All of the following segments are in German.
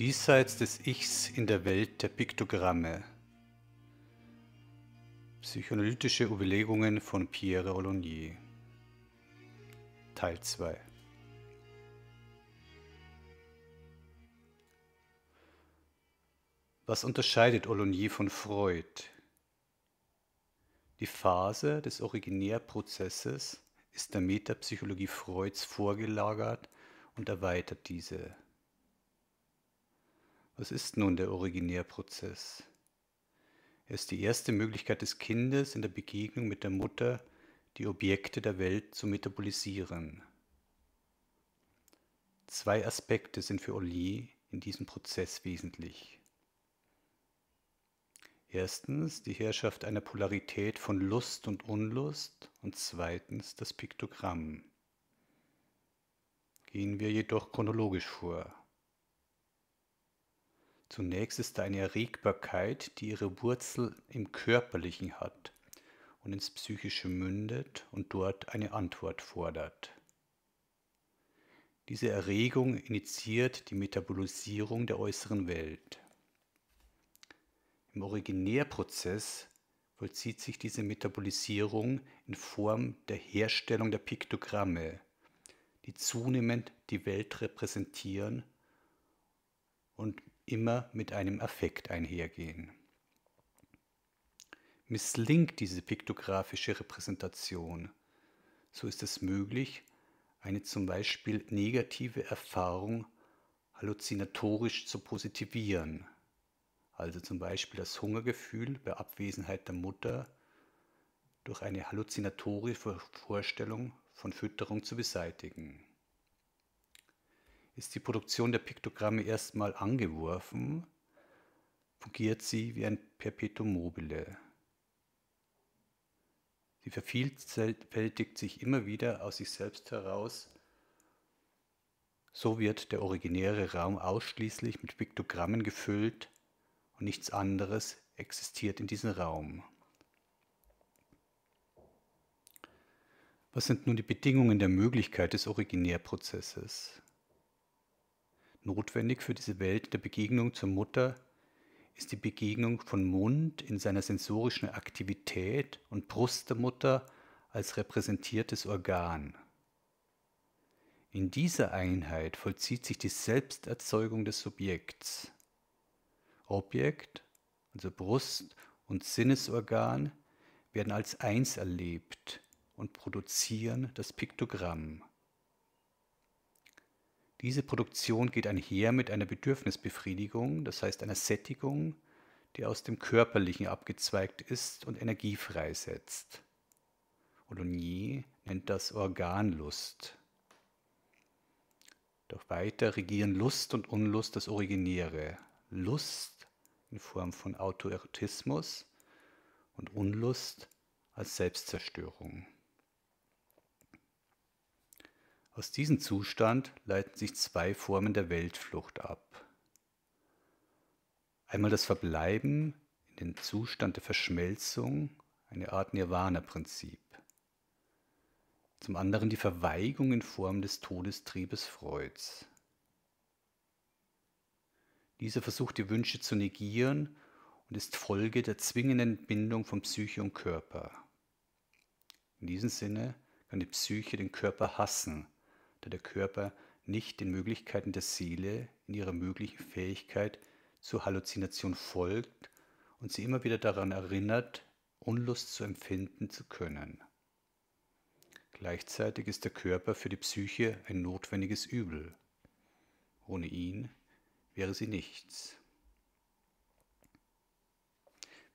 Diesseits des Ichs in der Welt der Piktogramme. Psychoanalytische Überlegungen von Pierre Olonier. Teil 2. Was unterscheidet Olonier von Freud? Die Phase des Originärprozesses ist der Metapsychologie Freuds vorgelagert und erweitert diese. Was ist nun der Originärprozess? Er ist die erste Möglichkeit des Kindes in der Begegnung mit der Mutter, die Objekte der Welt zu metabolisieren. Zwei Aspekte sind für Ollier in diesem Prozess wesentlich. Erstens die Herrschaft einer Polarität von Lust und Unlust und zweitens das Piktogramm. Gehen wir jedoch chronologisch vor. Zunächst ist da eine Erregbarkeit, die ihre Wurzel im Körperlichen hat und ins Psychische mündet und dort eine Antwort fordert. Diese Erregung initiiert die Metabolisierung der äußeren Welt. Im Originärprozess vollzieht sich diese Metabolisierung in Form der Herstellung der Piktogramme, die zunehmend die Welt repräsentieren und immer mit einem Affekt einhergehen. Misslingt diese piktografische Repräsentation, so ist es möglich, eine zum Beispiel negative Erfahrung halluzinatorisch zu positivieren, also zum Beispiel das Hungergefühl bei Abwesenheit der Mutter durch eine halluzinatorische Vorstellung von Fütterung zu beseitigen ist die Produktion der Piktogramme erstmal angeworfen, fungiert sie wie ein Perpetuum mobile. Sie vervielfältigt sich immer wieder aus sich selbst heraus. So wird der originäre Raum ausschließlich mit Piktogrammen gefüllt und nichts anderes existiert in diesem Raum. Was sind nun die Bedingungen der Möglichkeit des Originärprozesses? Notwendig für diese Welt der Begegnung zur Mutter ist die Begegnung von Mund in seiner sensorischen Aktivität und Brust der Mutter als repräsentiertes Organ. In dieser Einheit vollzieht sich die Selbsterzeugung des Subjekts. Objekt, also Brust und Sinnesorgan, werden als eins erlebt und produzieren das Piktogramm. Diese Produktion geht einher mit einer Bedürfnisbefriedigung, das heißt einer Sättigung, die aus dem Körperlichen abgezweigt ist und Energie freisetzt. Olonier nennt das Organlust. Doch weiter regieren Lust und Unlust das Originäre. Lust in Form von Autoerotismus und Unlust als Selbstzerstörung. Aus diesem Zustand leiten sich zwei Formen der Weltflucht ab. Einmal das Verbleiben in dem Zustand der Verschmelzung, eine Art Nirvana-Prinzip. Zum anderen die Verweigung in Form des Todestriebes Freuds. Dieser versucht die Wünsche zu negieren und ist Folge der zwingenden Bindung von Psyche und Körper. In diesem Sinne kann die Psyche den Körper hassen da der Körper nicht den Möglichkeiten der Seele in ihrer möglichen Fähigkeit zur Halluzination folgt und sie immer wieder daran erinnert, Unlust zu empfinden zu können. Gleichzeitig ist der Körper für die Psyche ein notwendiges Übel. Ohne ihn wäre sie nichts.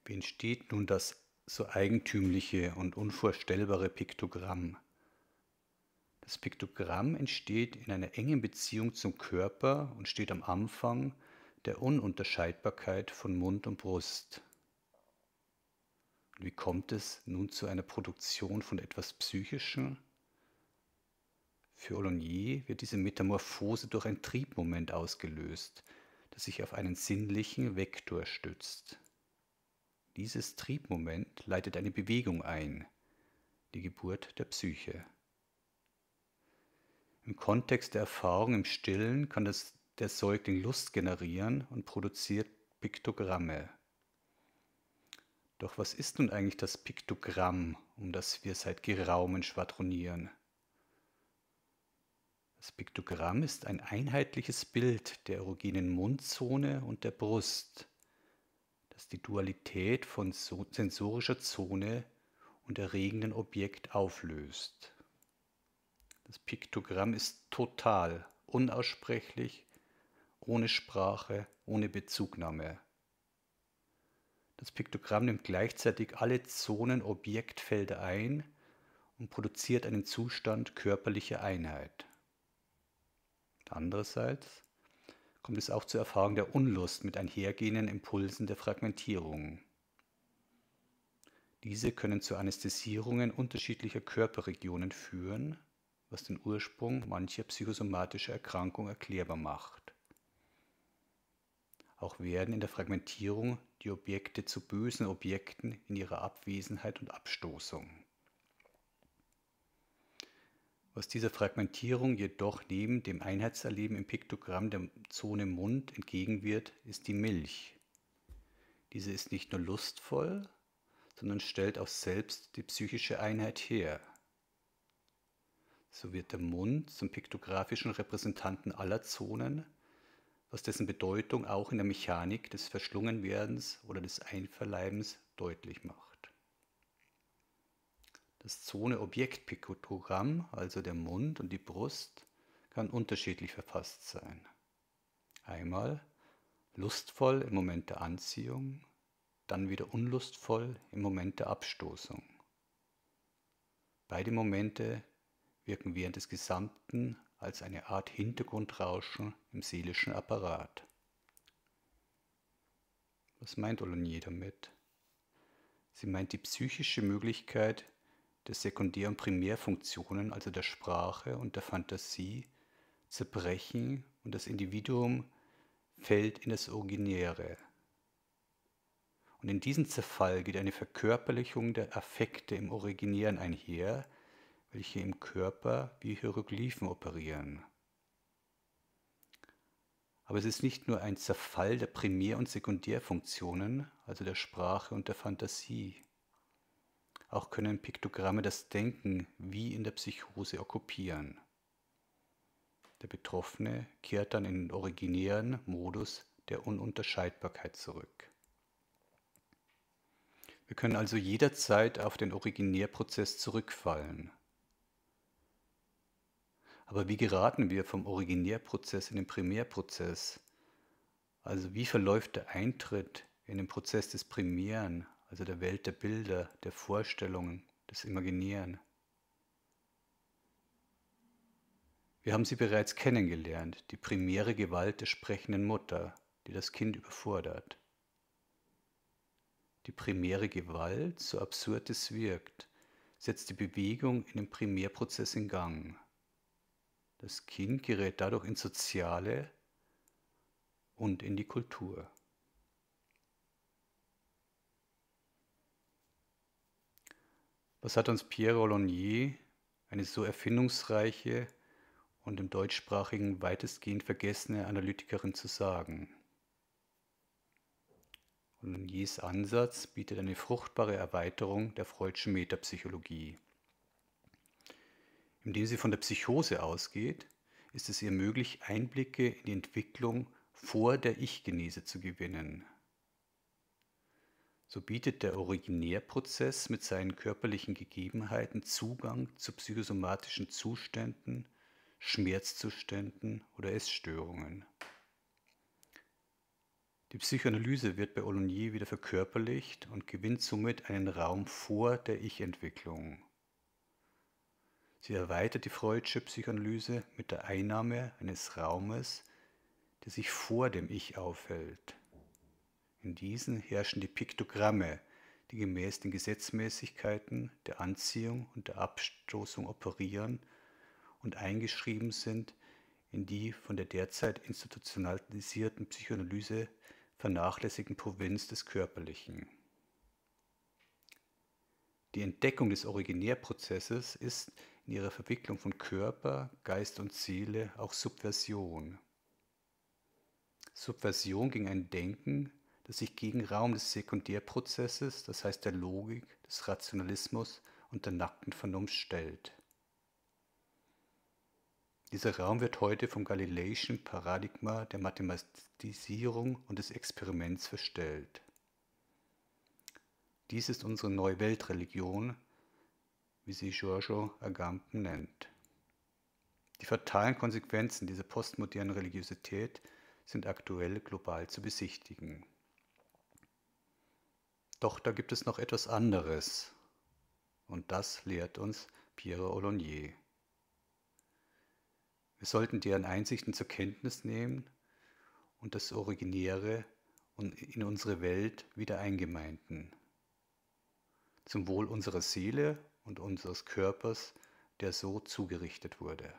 Wie entsteht nun das so eigentümliche und unvorstellbare Piktogramm, das Piktogramm entsteht in einer engen Beziehung zum Körper und steht am Anfang der Ununterscheidbarkeit von Mund und Brust. Und wie kommt es nun zu einer Produktion von etwas Psychischem? Für Olonier wird diese Metamorphose durch ein Triebmoment ausgelöst, das sich auf einen sinnlichen Vektor stützt. Dieses Triebmoment leitet eine Bewegung ein, die Geburt der Psyche. Im Kontext der Erfahrung im Stillen kann das, der Säugling Lust generieren und produziert Piktogramme. Doch was ist nun eigentlich das Piktogramm, um das wir seit geraumen schwadronieren? Das Piktogramm ist ein einheitliches Bild der erogenen Mundzone und der Brust, das die Dualität von sensorischer Zone und erregenden Objekt auflöst. Das Piktogramm ist total, unaussprechlich, ohne Sprache, ohne Bezugnahme. Das Piktogramm nimmt gleichzeitig alle Zonen Objektfelder ein und produziert einen Zustand körperlicher Einheit. Andererseits kommt es auch zur Erfahrung der Unlust mit einhergehenden Impulsen der Fragmentierung. Diese können zu Anästhesierungen unterschiedlicher Körperregionen führen was den Ursprung mancher psychosomatischer Erkrankung erklärbar macht. Auch werden in der Fragmentierung die Objekte zu bösen Objekten in ihrer Abwesenheit und Abstoßung. Was dieser Fragmentierung jedoch neben dem Einheitserleben im Piktogramm der Zone Mund entgegenwirkt, ist die Milch. Diese ist nicht nur lustvoll, sondern stellt auch selbst die psychische Einheit her. So wird der Mund zum piktografischen Repräsentanten aller Zonen, was dessen Bedeutung auch in der Mechanik des Verschlungenwerdens oder des Einverleibens deutlich macht. Das Zone-Objekt-Piktogramm, also der Mund und die Brust, kann unterschiedlich verfasst sein. Einmal lustvoll im Moment der Anziehung, dann wieder unlustvoll im Moment der Abstoßung. Beide Momente wirken während des gesamten als eine Art Hintergrundrauschen im seelischen Apparat. Was meint Olonier damit? Sie meint die psychische Möglichkeit der Sekundär- und Primärfunktionen, also der Sprache und der Fantasie, zerbrechen und das Individuum fällt in das Originäre. Und in diesem Zerfall geht eine Verkörperlichung der Affekte im Originären einher, welche im Körper wie Hieroglyphen operieren. Aber es ist nicht nur ein Zerfall der Primär- und Sekundärfunktionen, also der Sprache und der Fantasie. Auch können Piktogramme das Denken wie in der Psychose okkupieren. Der Betroffene kehrt dann in den originären Modus der Ununterscheidbarkeit zurück. Wir können also jederzeit auf den Originärprozess zurückfallen, aber wie geraten wir vom Originärprozess in den Primärprozess? Also wie verläuft der Eintritt in den Prozess des Primären, also der Welt der Bilder, der Vorstellungen, des Imaginären? Wir haben sie bereits kennengelernt, die primäre Gewalt der sprechenden Mutter, die das Kind überfordert. Die primäre Gewalt, so absurd es wirkt, setzt die Bewegung in den Primärprozess in Gang. Das Kind gerät dadurch ins Soziale und in die Kultur. Was hat uns Pierre Rolognier, eine so erfindungsreiche und im deutschsprachigen weitestgehend vergessene Analytikerin, zu sagen? Rologniers Ansatz bietet eine fruchtbare Erweiterung der Freudschen Metapsychologie. Indem sie von der Psychose ausgeht, ist es ihr möglich, Einblicke in die Entwicklung vor der Ich-Genese zu gewinnen. So bietet der Originärprozess mit seinen körperlichen Gegebenheiten Zugang zu psychosomatischen Zuständen, Schmerzzuständen oder Essstörungen. Die Psychoanalyse wird bei Olonier wieder verkörperlicht und gewinnt somit einen Raum vor der Ich-Entwicklung. Sie erweitert die freudische Psychoanalyse mit der Einnahme eines Raumes, der sich vor dem Ich aufhält. In diesen herrschen die Piktogramme, die gemäß den Gesetzmäßigkeiten der Anziehung und der Abstoßung operieren und eingeschrieben sind in die von der derzeit institutionalisierten Psychoanalyse vernachlässigten Provinz des Körperlichen. Die Entdeckung des Originärprozesses ist in ihrer Verwicklung von Körper, Geist und Seele auch Subversion. Subversion gegen ein Denken, das sich gegen Raum des Sekundärprozesses, das heißt der Logik, des Rationalismus und der nackten Vernunft stellt. Dieser Raum wird heute vom galileischen Paradigma der Mathematisierung und des Experiments verstellt. Dies ist unsere neue Weltreligion, wie sie Giorgio Agamben nennt. Die fatalen Konsequenzen dieser postmodernen Religiosität sind aktuell global zu besichtigen. Doch da gibt es noch etwas anderes. Und das lehrt uns Pierre Olonier. Wir sollten deren Einsichten zur Kenntnis nehmen und das Originäre in unsere Welt wieder eingemeinden zum Wohl unserer Seele und unseres Körpers, der so zugerichtet wurde.